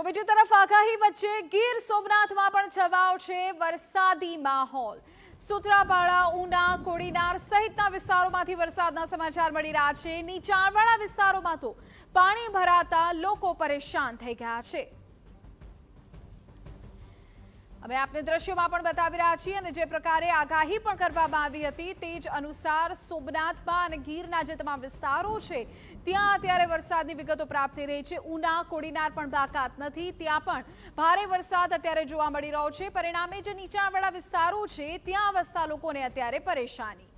તો બીજી તરફ આગાહી વચ્ચે ગીર સોમનાથમાં પણ છવાયો છે વરસાદી માહોલ સુત્રાપાડા ઉના કોડીનાર સહિતના વિસ્તારોમાંથી વરસાદના સમાચાર મળી રહ્યા છે નીચાણવાળા વિસ્તારોમાં તો પાણી ભરાતા લોકો પરેશાન થઈ ગયા છે અમે આપને દ્રશ્યોમાં પણ બતાવી રહ્યા છીએ અને જે પ્રકારે આગાહી પણ કરવામાં આવી હતી તે જ અનુસાર સોમનાથમાં અને ગીરના જે તમામ વિસ્તારો છે ત્યાં અત્યારે વરસાદની વિગતો પ્રાપ્ત થઈ રહી છે ઉના કોડીનાર પણ બાકાત નથી ત્યાં પણ ભારે વરસાદ અત્યારે જોવા મળી રહ્યો છે પરિણામે જે નીચાણવાળા વિસ્તારો છે ત્યાં વસતા લોકોને અત્યારે પરેશાની